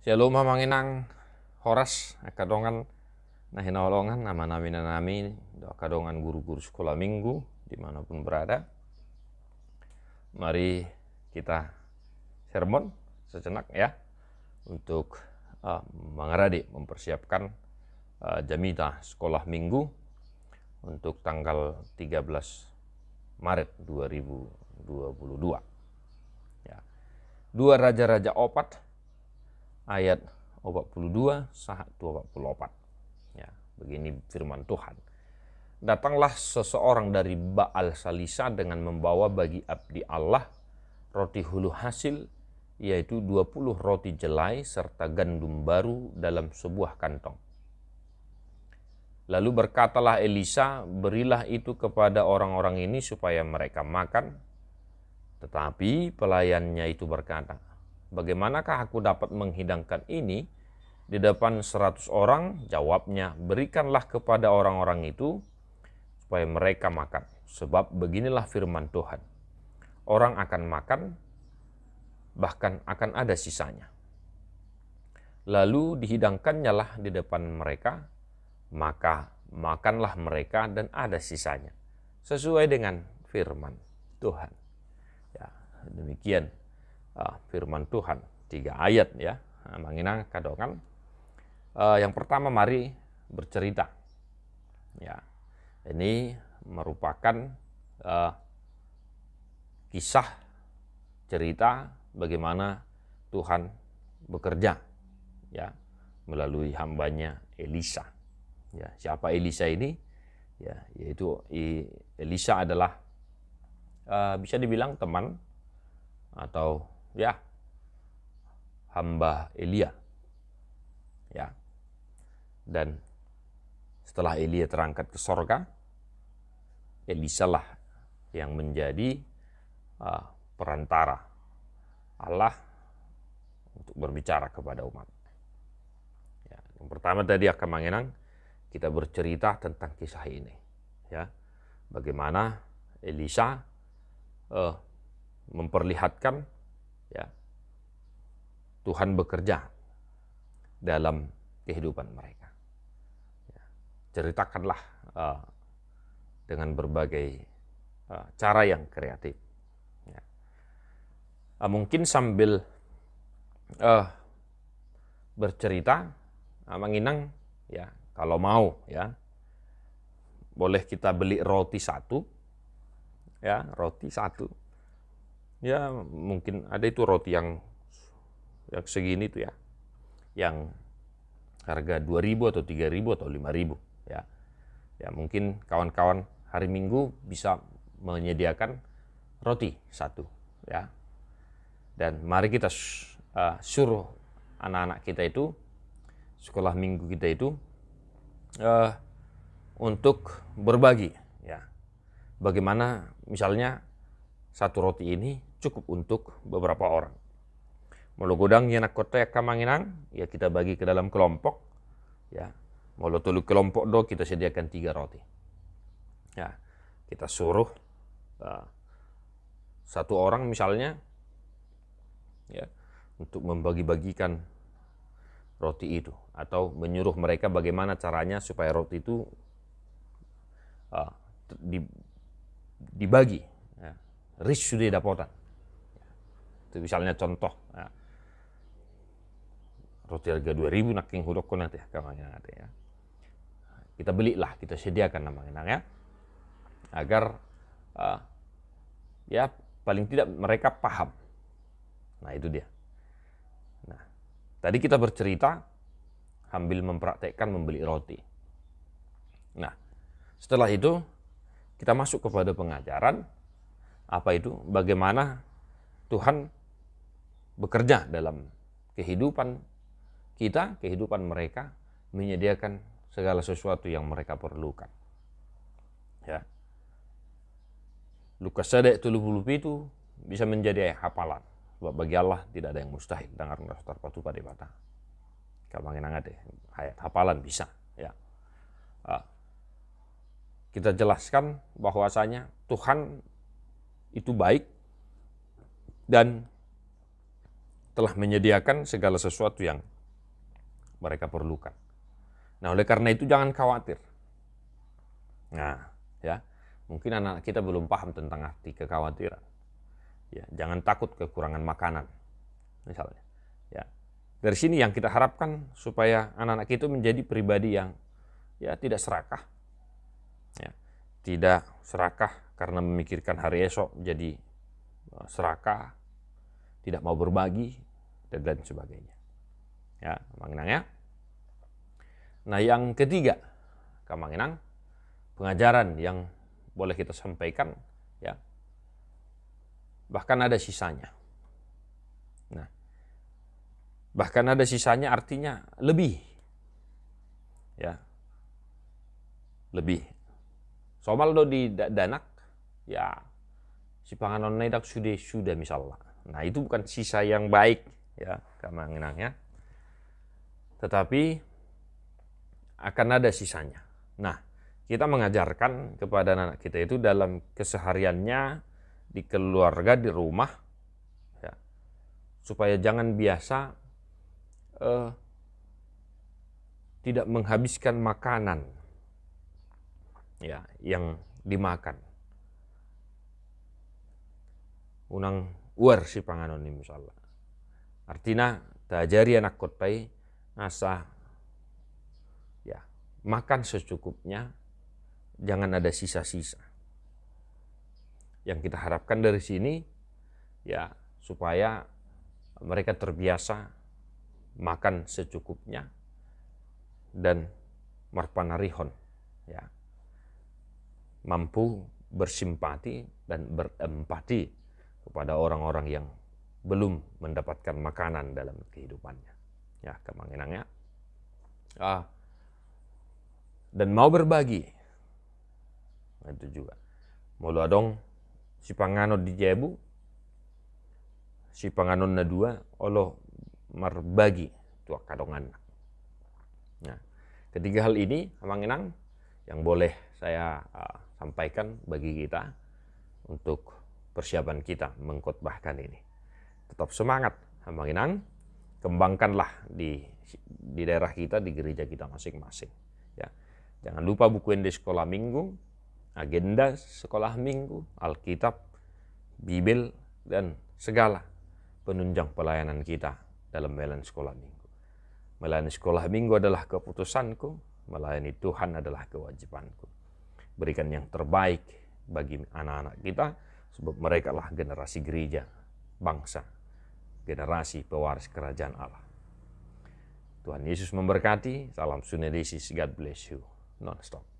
Shalom manginang horas akadongan nah hinolongan nama nami nami akadongan guru-guru sekolah minggu dimanapun berada. Mari kita sermon sejenak ya untuk uh, eh, mengeradi mempersiapkan uh, jamita sekolah minggu untuk tanggal 13 Maret 2022. Ya. Dua raja-raja opat ayat 42 sahat 24. Ya, begini firman Tuhan. Datanglah seseorang dari Baal Salisa dengan membawa bagi abdi Allah roti hulu hasil yaitu 20 roti jelai serta gandum baru dalam sebuah kantong. Lalu berkatalah Elisa, berilah itu kepada orang-orang ini supaya mereka makan. Tetapi pelayannya itu berkata, bagaimanakah aku dapat menghidangkan ini? Di depan 100 orang, jawabnya, berikanlah kepada orang-orang itu supaya mereka makan. Sebab beginilah firman Tuhan. Orang akan makan, bahkan akan ada sisanya. Lalu dihidangkannya lah di depan mereka, maka makanlah mereka dan ada sisanya. Sesuai dengan firman Tuhan. Ya, demikian uh, firman Tuhan. Tiga ayat ya. Nah, Manginang kadongan. Uh, eh, yang pertama mari bercerita. Ya. Ini merupakan uh, kisah cerita bagaimana Tuhan bekerja ya melalui hambanya Elisa. Ya, siapa Elisa ini? Ya, yaitu Elisa adalah uh, bisa dibilang teman atau ya hamba Elia ya dan setelah Elia terangkat ke sorga Elisa lah yang menjadi uh, perantara Allah untuk berbicara kepada umat ya, yang pertama tadi akan mengenang kita bercerita tentang kisah ini ya bagaimana Elisa uh, memperlihatkan ya Tuhan bekerja dalam kehidupan mereka. Ya, ceritakanlah uh, dengan berbagai uh, cara yang kreatif. Ya. Uh, mungkin sambil uh, bercerita, uh, menginang, ya kalau mau, ya boleh kita beli roti satu, ya roti satu ya mungkin ada itu roti yang yang segini tuh ya yang harga 2000 atau 3000 atau 5000 ya ya mungkin kawan-kawan hari Minggu bisa menyediakan roti satu ya dan mari kita uh, suruh anak-anak kita itu sekolah minggu kita itu uh, untuk berbagi ya bagaimana misalnya satu roti ini cukup untuk beberapa orang. Molo godang yang nak kota ya kamanginang, ya kita bagi ke dalam kelompok. Ya, molo tulu kelompok do kita sediakan tiga roti. Ya, kita suruh uh, satu orang misalnya, ya, untuk membagi-bagikan roti itu atau menyuruh mereka bagaimana caranya supaya roti itu uh, dibagi, ya, rich sudah dapatan. Itu misalnya contoh. ya. roti harga 2000 naking hurokon nanti kamanya ada ya. Kita belilah, kita sediakan namanya ya. Agar uh, ya paling tidak mereka paham. Nah, itu dia. Nah, tadi kita bercerita sambil mempraktekkan membeli roti. Nah, setelah itu kita masuk kepada pengajaran apa itu bagaimana Tuhan bekerja dalam kehidupan kita, kehidupan mereka, menyediakan segala sesuatu yang mereka perlukan. Ya. Lukas sadek tulubulub itu bisa menjadi hafalan. Sebab bagi Allah tidak ada yang mustahil. Dengar nastar terpatu pada mata. Kalau mengenang ya, ayat hafalan bisa. Ya. Ah. Kita jelaskan bahwasanya Tuhan itu baik dan telah menyediakan segala sesuatu yang mereka perlukan. Nah, oleh karena itu jangan khawatir. Nah, ya. Mungkin anak kita belum paham tentang arti kekhawatiran. Ya, jangan takut kekurangan makanan. Misalnya. Ya. Dari sini yang kita harapkan supaya anak-anak itu menjadi pribadi yang ya tidak serakah. Ya. Tidak serakah karena memikirkan hari esok jadi eh, serakah, tidak mau berbagi, dan lain sebagainya. Ya, Kamanginang ya. Nah yang ketiga, Kamanginang, pengajaran yang boleh kita sampaikan ya bahkan ada sisanya nah bahkan ada sisanya artinya lebih ya lebih somal do di danak ya si panganon naidak sudah sudah misalnya nah itu bukan sisa yang baik ya kemenangannya. Tetapi akan ada sisanya. Nah, kita mengajarkan kepada anak kita itu dalam kesehariannya di keluarga di rumah ya, supaya jangan biasa eh, tidak menghabiskan makanan ya yang dimakan unang uar si panganon ini misalnya Artinya tajari anak kotai, nasa, ya makan secukupnya jangan ada sisa-sisa. Yang kita harapkan dari sini ya supaya mereka terbiasa makan secukupnya dan marpanarihon ya mampu bersimpati dan berempati kepada orang-orang yang belum mendapatkan makanan dalam kehidupannya. Ya, kemanginangnya. Ah, dan mau berbagi. Nah, itu juga. lo dong si pangano di Jebu, si pangano na dua, Allah merbagi tua kadongan. Nah, ketiga hal ini, kemanginang, yang boleh saya uh, sampaikan bagi kita untuk persiapan kita mengkotbahkan ini tetap semangat inang kembangkanlah di di daerah kita di gereja kita masing-masing. Ya. Jangan lupa bukuin di sekolah minggu, agenda sekolah minggu, Alkitab, Bibel dan segala penunjang pelayanan kita dalam melayani sekolah minggu. Melayani sekolah minggu adalah keputusanku, melayani Tuhan adalah kewajibanku. Berikan yang terbaik bagi anak-anak kita, sebab mereka lah generasi gereja, bangsa, generasi pewaris kerajaan Allah. Tuhan Yesus memberkati. Salam sunedisis. God bless you. Non-stop.